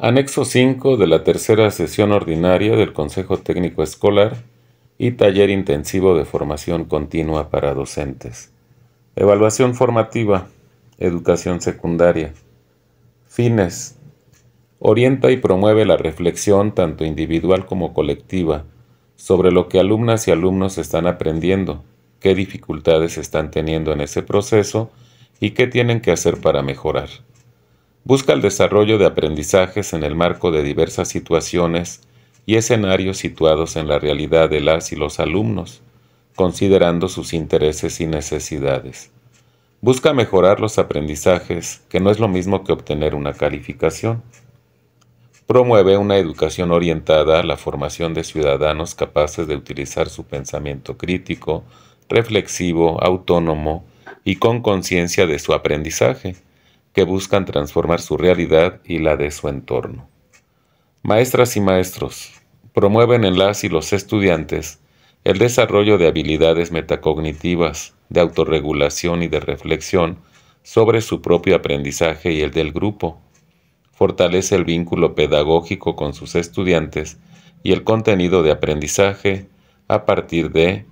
Anexo 5 de la tercera sesión ordinaria del Consejo Técnico Escolar y Taller Intensivo de Formación Continua para Docentes. Evaluación formativa, educación secundaria. Fines. Orienta y promueve la reflexión tanto individual como colectiva sobre lo que alumnas y alumnos están aprendiendo, qué dificultades están teniendo en ese proceso y qué tienen que hacer para mejorar busca el desarrollo de aprendizajes en el marco de diversas situaciones y escenarios situados en la realidad de las y los alumnos, considerando sus intereses y necesidades. Busca mejorar los aprendizajes, que no es lo mismo que obtener una calificación. Promueve una educación orientada a la formación de ciudadanos capaces de utilizar su pensamiento crítico, reflexivo, autónomo y con conciencia de su aprendizaje que buscan transformar su realidad y la de su entorno. Maestras y maestros, promueven en las y los estudiantes el desarrollo de habilidades metacognitivas, de autorregulación y de reflexión sobre su propio aprendizaje y el del grupo. Fortalece el vínculo pedagógico con sus estudiantes y el contenido de aprendizaje a partir de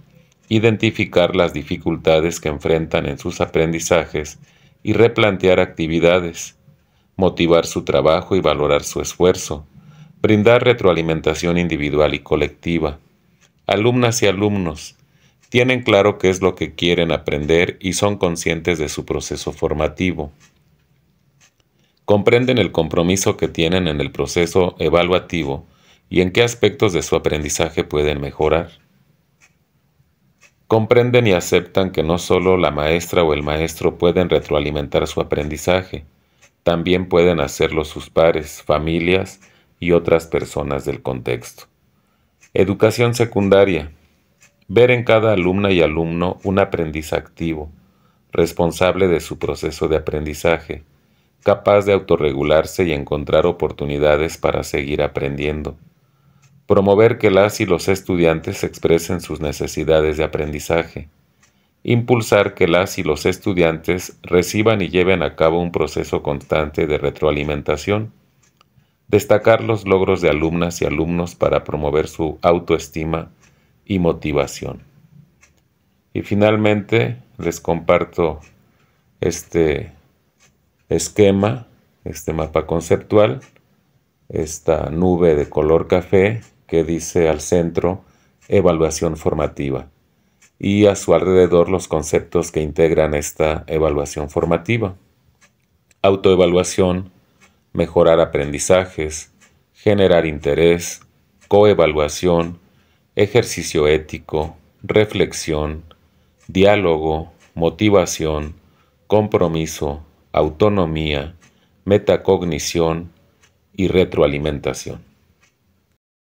identificar las dificultades que enfrentan en sus aprendizajes y replantear actividades, motivar su trabajo y valorar su esfuerzo, brindar retroalimentación individual y colectiva. Alumnas y alumnos tienen claro qué es lo que quieren aprender y son conscientes de su proceso formativo. Comprenden el compromiso que tienen en el proceso evaluativo y en qué aspectos de su aprendizaje pueden mejorar comprenden y aceptan que no solo la maestra o el maestro pueden retroalimentar su aprendizaje, también pueden hacerlo sus pares, familias y otras personas del contexto. Educación secundaria. Ver en cada alumna y alumno un aprendiz activo, responsable de su proceso de aprendizaje, capaz de autorregularse y encontrar oportunidades para seguir aprendiendo promover que las y los estudiantes expresen sus necesidades de aprendizaje, impulsar que las y los estudiantes reciban y lleven a cabo un proceso constante de retroalimentación, destacar los logros de alumnas y alumnos para promover su autoestima y motivación. Y finalmente les comparto este esquema, este mapa conceptual, esta nube de color café que dice al centro evaluación formativa y a su alrededor los conceptos que integran esta evaluación formativa. Autoevaluación, mejorar aprendizajes, generar interés, coevaluación, ejercicio ético, reflexión, diálogo, motivación, compromiso, autonomía, metacognición y retroalimentación.